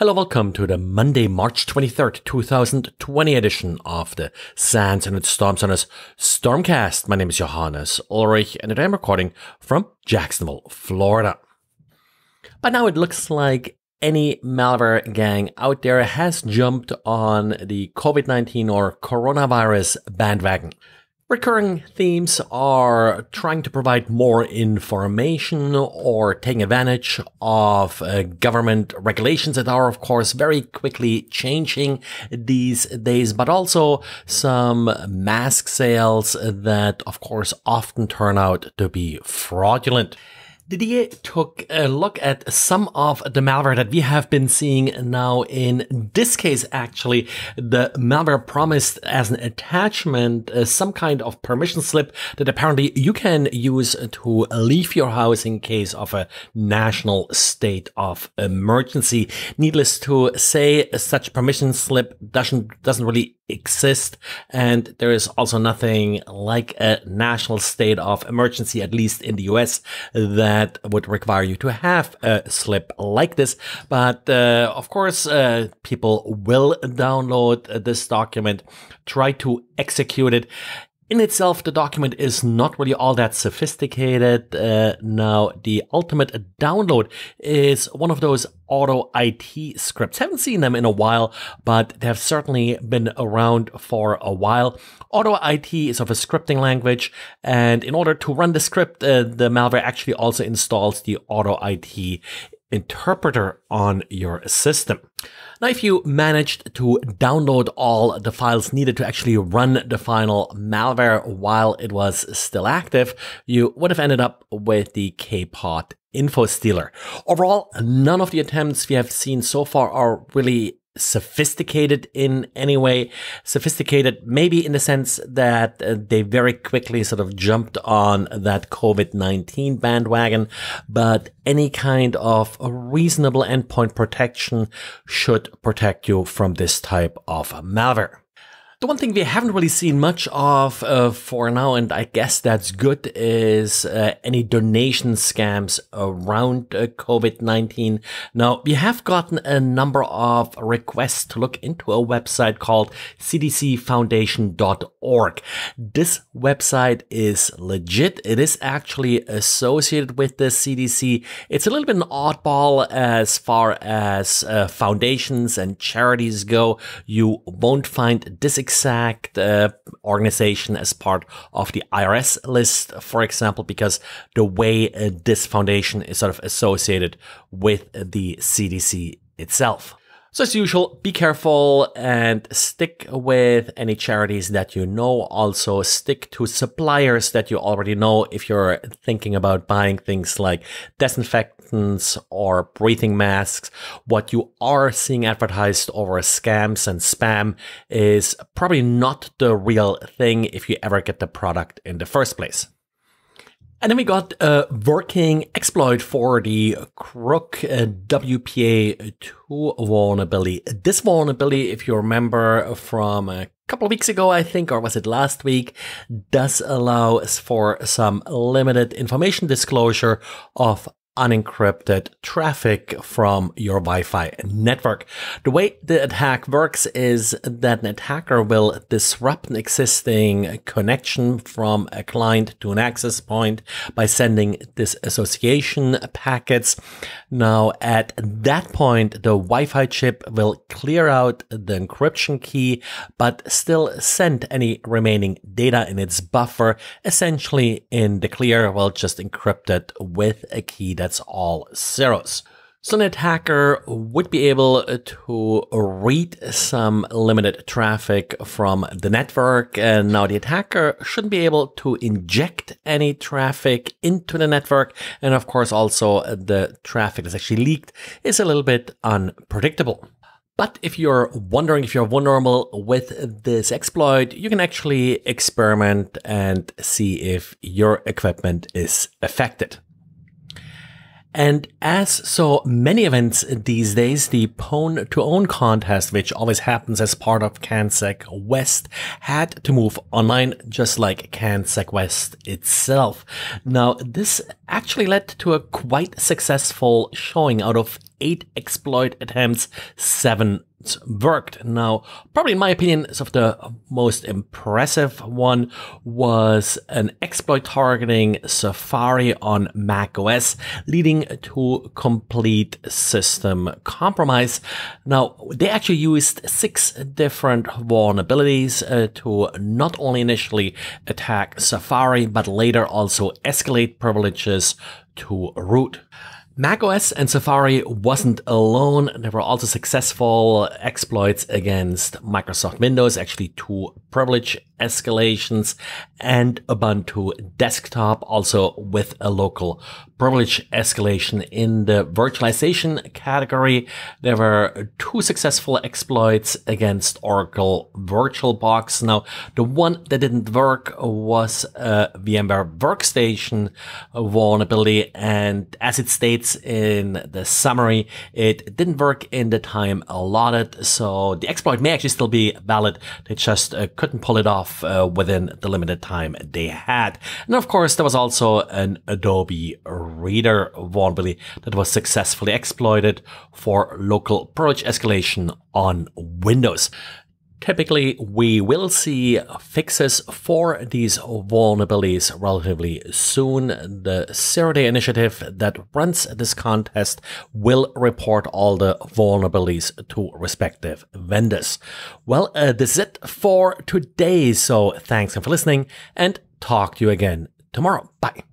Hello, welcome to the Monday, March 23rd, 2020 edition of the Sands and Storms on Us Stormcast. My name is Johannes Ulrich, and today I'm recording from Jacksonville, Florida. But now it looks like any malware gang out there has jumped on the COVID 19 or coronavirus bandwagon. Recurring themes are trying to provide more information or taking advantage of uh, government regulations that are, of course, very quickly changing these days, but also some mask sales that, of course, often turn out to be fraudulent. Didier took a look at some of the malware that we have been seeing now in this case, actually. The malware promised as an attachment uh, some kind of permission slip that apparently you can use to leave your house in case of a national state of emergency. Needless to say, such permission slip doesn't, doesn't really exist. And there is also nothing like a national state of emergency, at least in the US, that would require you to have a slip like this. But uh, of course, uh, people will download this document, try to execute it in itself, the document is not really all that sophisticated. Uh, now, the ultimate download is one of those auto IT scripts. Haven't seen them in a while, but they have certainly been around for a while. Auto IT is of a scripting language, and in order to run the script, uh, the malware actually also installs the auto IT interpreter on your system. Now, if you managed to download all the files needed to actually run the final malware while it was still active, you would have ended up with the KPOT info stealer. Overall, none of the attempts we have seen so far are really sophisticated in any way. Sophisticated, maybe in the sense that uh, they very quickly sort of jumped on that COVID 19 bandwagon, but any kind of reasonable endpoint protection should protect you from this type of malware. The one thing we haven't really seen much of uh, for now, and I guess that's good, is uh, any donation scams around uh, COVID 19. Now, we have gotten a number of requests to look into a website called cdcfoundation.org. This website is legit, it is actually associated with the CDC. It's a little bit an oddball as far as uh, foundations and charities go. You won't find this exact uh, organization as part of the IRS list, for example, because the way uh, this foundation is sort of associated with the CDC itself. So, as usual, be careful and stick with any charities that you know. Also, stick to suppliers that you already know if you're thinking about buying things like disinfectants or breathing masks. What you are seeing advertised over scams and spam is probably not the real thing if you ever get the product in the first place. And then we got a uh, working exploit for the Crook uh, WPA2 vulnerability. This vulnerability, if you remember from a couple of weeks ago, I think, or was it last week, does allow for some limited information disclosure of unencrypted traffic from your Wi-Fi network. The way the attack works is that an attacker will disrupt an existing connection from a client to an access point by sending disassociation packets. Now at that point, the Wi-Fi chip will clear out the encryption key, but still send any remaining data in its buffer, essentially in the clear, well, just encrypted with a key that that's all zeros. So an attacker would be able to read some limited traffic from the network. And now the attacker shouldn't be able to inject any traffic into the network. And of course, also the traffic that's actually leaked is a little bit unpredictable. But if you're wondering if you're vulnerable with this exploit, you can actually experiment and see if your equipment is affected. And as so many events these days, the Pwn to Own contest, which always happens as part of CanSec West, had to move online, just like CanSec West itself. Now, this actually led to a quite successful showing out of eight exploit attempts, seven worked. Now, probably in my opinion, sort of the most impressive one was an exploit targeting Safari on macOS, leading to complete system compromise. Now, they actually used six different vulnerabilities uh, to not only initially attack Safari, but later also escalate privileges to root macOS and Safari wasn't alone. There were also successful exploits against Microsoft Windows, actually two privilege escalations and Ubuntu desktop also with a local privilege escalation in the virtualization category. There were two successful exploits against Oracle VirtualBox. Now, the one that didn't work was a uh, VMware workstation vulnerability. And as it it states in the summary, it didn't work in the time allotted, so the exploit may actually still be valid. They just uh, couldn't pull it off uh, within the limited time they had. And of course, there was also an Adobe Reader vulnerability that was successfully exploited for local privilege escalation on Windows. Typically, we will see fixes for these vulnerabilities relatively soon. The Zero Initiative that runs this contest will report all the vulnerabilities to respective vendors. Well, uh, this is it for today. So thanks for listening and talk to you again tomorrow. Bye.